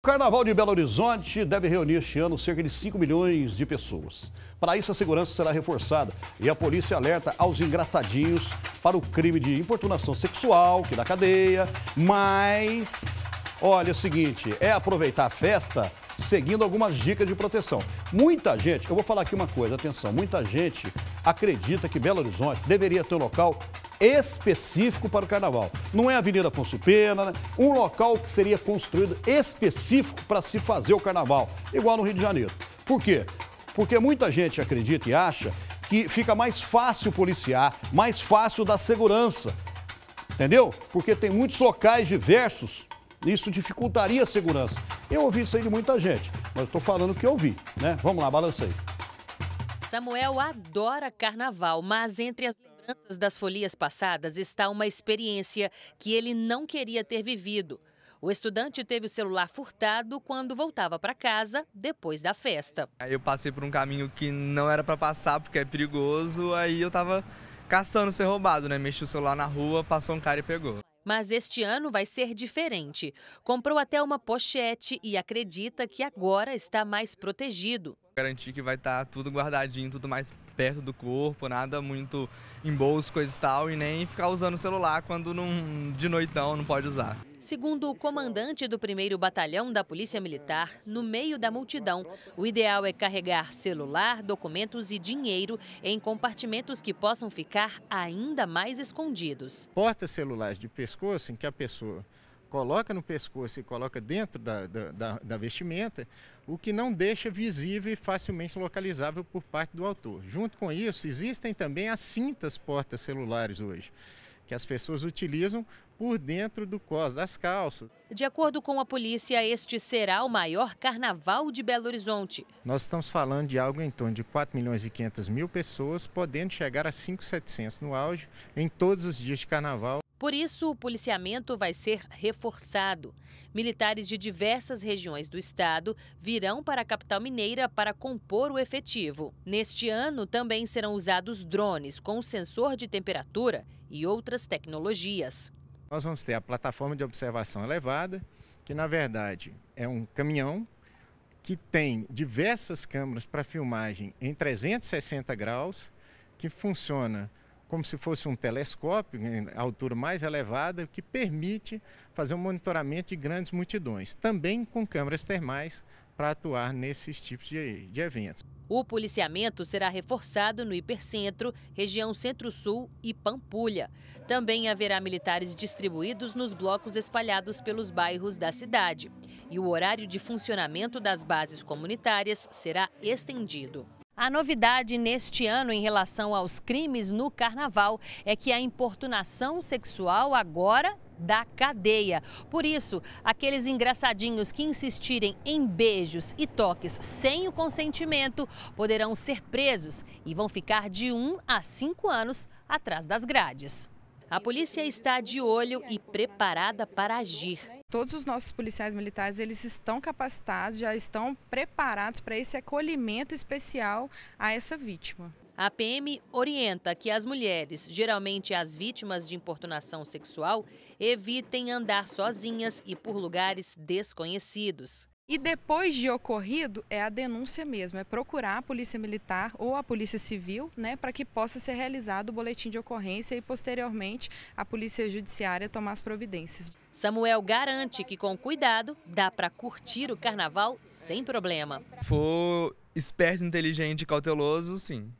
O Carnaval de Belo Horizonte deve reunir este ano cerca de 5 milhões de pessoas. Para isso, a segurança será reforçada e a polícia alerta aos engraçadinhos para o crime de importunação sexual, que é dá cadeia. Mas, olha, é o seguinte, é aproveitar a festa seguindo algumas dicas de proteção. Muita gente, eu vou falar aqui uma coisa, atenção, muita gente acredita que Belo Horizonte deveria ter um local específico para o carnaval. Não é a Avenida Afonso Pena, né? um local que seria construído específico para se fazer o carnaval, igual no Rio de Janeiro. Por quê? Porque muita gente acredita e acha que fica mais fácil policiar, mais fácil dar segurança. Entendeu? Porque tem muitos locais diversos isso dificultaria a segurança. Eu ouvi isso aí de muita gente, mas estou falando o que eu ouvi, né? Vamos lá, balança aí. Samuel adora carnaval, mas entre as lembranças das folias passadas está uma experiência que ele não queria ter vivido. O estudante teve o celular furtado quando voltava para casa depois da festa. Eu passei por um caminho que não era para passar porque é perigoso, aí eu estava caçando ser roubado, né? Mexi o celular na rua, passou um cara e pegou. Mas este ano vai ser diferente. Comprou até uma pochete e acredita que agora está mais protegido. Garantir que vai estar tá tudo guardadinho, tudo mais perto do corpo, nada muito em bolso, coisa e tal, e nem ficar usando o celular quando não, de noitão não pode usar. Segundo o comandante do 1 Batalhão da Polícia Militar, no meio da multidão, o ideal é carregar celular, documentos e dinheiro em compartimentos que possam ficar ainda mais escondidos. Porta celulares de pescoço em que a pessoa coloca no pescoço e coloca dentro da, da, da, vestimenta, o que não deixa visível e facilmente localizável por parte do autor. Junto com isso, existem também as cintas portas celulares hoje. Que as pessoas utilizam por dentro do cos, das calças. De acordo com a polícia, este será o maior carnaval de Belo Horizonte. Nós estamos falando de algo em torno de 4 milhões e 500 mil pessoas, podendo chegar a 5,700 no auge, em todos os dias de carnaval. Por isso, o policiamento vai ser reforçado. Militares de diversas regiões do estado virão para a capital mineira para compor o efetivo. Neste ano, também serão usados drones com sensor de temperatura e outras tecnologias. Nós vamos ter a plataforma de observação elevada, que na verdade é um caminhão que tem diversas câmeras para filmagem em 360 graus, que funciona como se fosse um telescópio, em altura mais elevada, que permite fazer um monitoramento de grandes multidões, também com câmeras termais para atuar nesses tipos de, de eventos. O policiamento será reforçado no Hipercentro, região Centro-Sul e Pampulha. Também haverá militares distribuídos nos blocos espalhados pelos bairros da cidade. E o horário de funcionamento das bases comunitárias será estendido. A novidade neste ano em relação aos crimes no carnaval é que a importunação sexual agora da cadeia. Por isso, aqueles engraçadinhos que insistirem em beijos e toques sem o consentimento poderão ser presos e vão ficar de um a cinco anos atrás das grades. A polícia está de olho e preparada para agir. Todos os nossos policiais militares, eles estão capacitados, já estão preparados para esse acolhimento especial a essa vítima. A PM orienta que as mulheres, geralmente as vítimas de importunação sexual, evitem andar sozinhas e por lugares desconhecidos. E depois de ocorrido, é a denúncia mesmo, é procurar a Polícia Militar ou a Polícia Civil, né, para que possa ser realizado o boletim de ocorrência e, posteriormente, a Polícia Judiciária tomar as providências. Samuel garante que, com cuidado, dá para curtir o carnaval sem problema. For esperto, inteligente e cauteloso, sim.